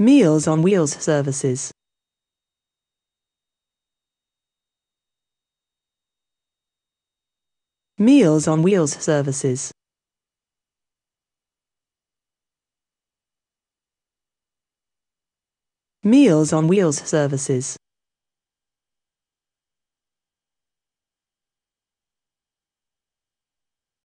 Meals on Wheels services. Meals on Wheels services. Meals on Wheels services.